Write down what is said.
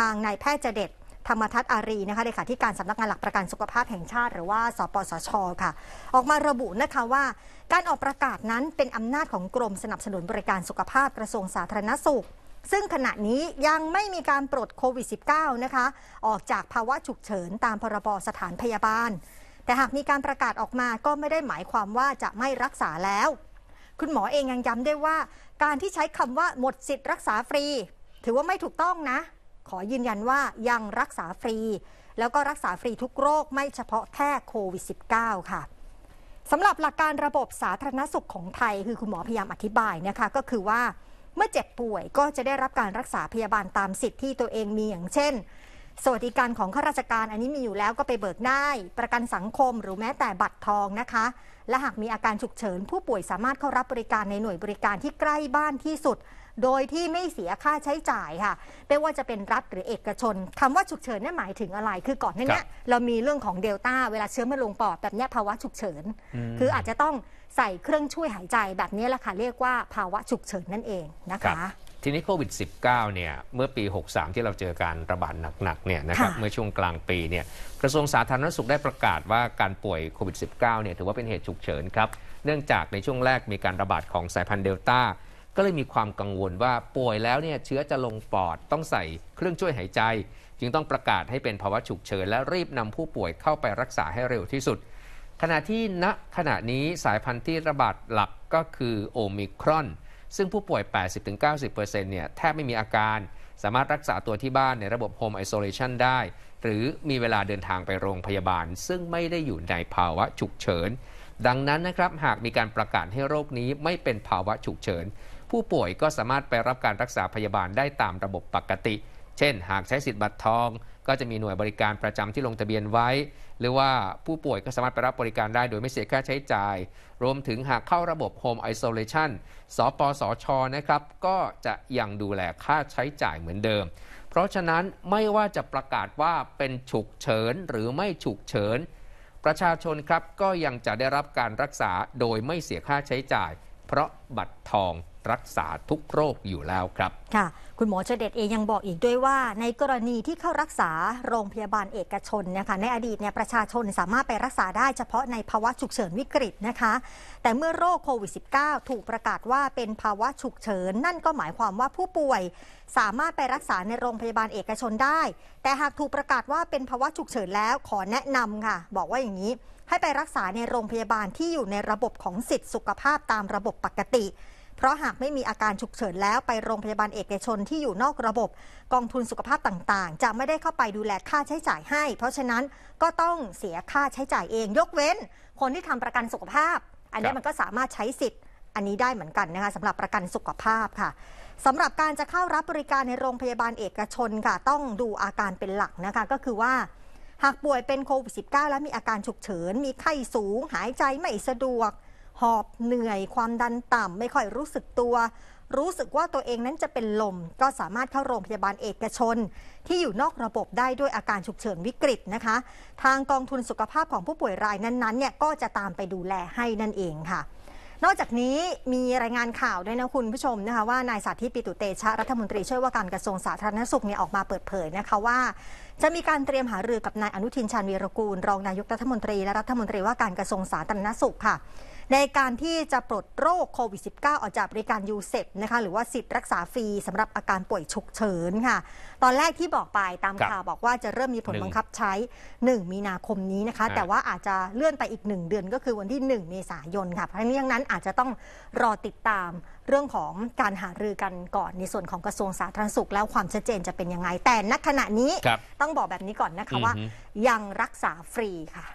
ทางนายแพทย์เจเดตธรรมทัตอารีนะคะเลขาธิการสำนักงานหลักประกันสุขภาพแห่งชาติ หรือว่า สปสชค่ะ ออกมาระบุนะคะว่าการออกประกาศนั้นเป็นอำนาจของกรมสนับสนุนบริการสุขภาพกระทรวงสาธารณสุข ซึ่งขณะนี้ยังไม่มีการปลดโควิด -19 นะคะ ออกจากภาวะฉุกเฉินตามพรบสถานพยาบาล แต่หากมีการประกาศออกมาก็ไม่ได้หมายความว่าจะไม่รักษาแล้ว คุณหมอเองยังย้ำได้ว่าการที่ใช้คำว่าหมดสิทธิ์รักษาฟรี ถือว่าไม่ถูกต้องนะขอยืนยันว่ายังรักษาฟรี แล้วก็รักษาฟรีทุกโรค ไม่เฉพาะแค่โควิด -19 ค่ะสำหรับหลักการระบบสาธารณสุขของไทยคือคุณหมอพยายามอธิบายนะคะ ก็คือว่าเมื่อเจ็บป่วยก็จะได้รับการรักษาพยาบาลตามสิทธิ์ที่ตัวเองมีอย่างเช่น สวัสดิการของข้าราชการอันนี้มีอยู่แล้วก็ไปเบิกได้ ประกันสังคมหรือแม้แต่บัตรทองนะคะ และหากมีอาการฉุกเฉินผู้ป่วยสามารถเข้ารับบริการในหน่วยบริการที่ใกล้บ้านที่สุดโดยที่ไม่เสียค่าใช้จ่ายค่ะไม่ว่าจะเป็นรัฐหรือเอกชน คำว่าฉุกเฉินนี่หมายถึงอะไร คือก่อนหน้านี้เรามีเรื่องของเดลต้าเวลาเชื้อมาลงปอด แบบนี้ภาวะฉุกเฉิน คืออาจจะต้องใส่เครื่องช่วยหายใจแบบนี้แหละค่ะ เรียกว่าภาวะฉุกเฉินนั่นเองนะคะ ทีนี้โควิด -19 เนี่ยเมื่อปี 63 ที่เราเจอการระบาดหนักๆเนี่ยนะครับ เมื่อช่วงกลางปีเนี่ยกระทรวงสาธารณสุขได้ประกาศว่าการป่วยโควิด -19 เนี่ยถือว่าเป็นเหตุฉุกเฉินครับ เนื่องจากในช่วงแรกมีการระบาดของสายพันธุ์เดลต้าก็เลยมีความกังวลว่าป่วยแล้วเนี่ยเชื้อจะลงปอดต้องใส่เครื่องช่วยหายใจ จึงต้องประกาศให้เป็นภาวะฉุกเฉินและรีบนำผู้ป่วยเข้าไปรักษาให้เร็วที่สุด ขณะที่ณขณะนี้สายพันธุ์ที่ระบาดหลักก็คือโอมิครอนซึ่งผู้ป่วย 80-90%เนี่ยแทบไม่มีอาการ สามารถรักษาตัวที่บ้านในระบบโฮมไอโซเลชันได้ หรือมีเวลาเดินทางไปโรงพยาบาล ซึ่งไม่ได้อยู่ในภาวะฉุกเฉินดังนั้นนะครับหากมีการประกาศให้โรคนี้ไม่เป็นภาวะฉุกเฉินผู้ป่วยก็สามารถไปรับการรักษาพยาบาลได้ตามระบบปกติ เช่น หากใช้สิทธิ์บัตรทองก็จะมีหน่วยบริการประจำที่ลงทะเบียนไว้ หรือว่าผู้ป่วยก็สามารถไปรับบริการได้โดยไม่เสียค่าใช้จ่าย รวมถึงหากเข้าระบบ Home Isolation สปสอชอนะครับ ก็จะยังดูแลค่าใช้จ่ายเหมือนเดิม เพราะฉะนั้นไม่ว่าจะประกาศว่าเป็นฉุกเฉินหรือไม่ฉุกเฉินประชาชนครับก็ยังจะได้รับการรักษาโดยไม่เสียค่าใช้จ่าย เพราะบัตรทองรักษาทุกโรคอยู่แล้วครับ ค่ะ คุณหมอเฉเดตเองยังบอกอีกด้วยว่า ในกรณีที่เข้ารักษาโรงพยาบาลเอกชนนะคะในอดีตเนี่ยประชาชนสามารถไปรักษาได้เฉพาะในภาวะฉุกเฉินวิกฤตนะคะ แต่เมื่อโรคโควิด -19 ถูกประกาศว่าเป็นภาวะฉุกเฉิน นั่นก็หมายความว่าผู้ป่วย สามารถไปรักษาในโรงพยาบาลเอกชนได้ แต่หากถูกประกาศว่าเป็นภาวะฉุกเฉินแล้วขอแนะนำค่ะ บอกว่าอย่างนี้ให้ไปรักษาในโรงพยาบาลที่อยู่ในระบบของสิทธิสุขภาพตามระบบปกติเพราะหากไม่มีอาการฉุกเฉินแล้วไปโรงพยาบาลเอกชนที่อยู่นอกระบบ กองทุนสุขภาพต่างๆ จะไม่ได้เข้าไปดูแลค่าใช้จ่ายให้ เพราะฉะนั้นก็ต้องเสียค่าใช้จ่ายเอง ยกเว้น คนที่ทำประกันสุขภาพ อันนี้มันก็สามารถใช้สิทธิ์ อันนี้ได้เหมือนกันนะคะสำหรับประกันสุขภาพค่ะสำหรับการจะเข้ารับบริการในโรงพยาบาลเอกชนค่ะต้องดูอาการเป็นหลักนะคะก็คือว่าหากป่วยเป็นโควิด -19 แล้วมีอาการฉุกเฉิน มีไข้สูง หายใจไม่สะดวกหอบเหนื่อยความดันต่ำ ไม่ค่อยรู้สึกตัว รู้สึกว่าตัวเองนั้นจะเป็นลม ก็สามารถเข้าโรงพยาบาลเอกชน ที่อยู่นอกระบบได้ด้วยอาการฉุกเฉินวิกฤตนะคะ ทางกองทุนสุขภาพของผู้ป่วยรายนั้นๆเนี่ยก็จะตามไปดูแลให้นั่นเองค่ะ นอกจากนี้มีรายงานข่าวด้วยนะคุณผู้ชมนะคะ ว่านายสาธิตปิตุเตชะรัฐมนตรี ช่วยว่าการกระทรวงสาธารณสุขเนี่ยออกมาเปิดเผยนะคะว่า จะมีการเตรียมหารือกับนายอนุทินชาญวีรกูลรองนายกรัฐมนตรีและรัฐมนตรีว่าการกระทรวงสาธารณสุขค่ะในการที่จะปลดโรคโควิด -19 ออกจากบริการยูเซปนะคะ หรือว่าสิทธิ์รักษาฟรีสำหรับอาการป่วยฉุกเฉินค่ะ ตอนแรกที่บอกไปตามข่าวบอกว่าจะเริ่มมีผลบังคับใช้ 1 มีนาคมนี้นะคะ แต่ว่าอาจจะเลื่อนไปอีก 1 เดือนก็คือวันที่1เมษายนค่ะเพราะนี้นั้นอาจจะต้องรอติดตามเรื่องของการหารือกันก่อนในส่วนของกระทรวงสาธารณสุข แล้วความชัดเจนจะเป็นยังไงแต่ณขณะนี้ต้องบอกแบบนี้ก่อนนะคะว่า ยังรักษาฟรีค่ะ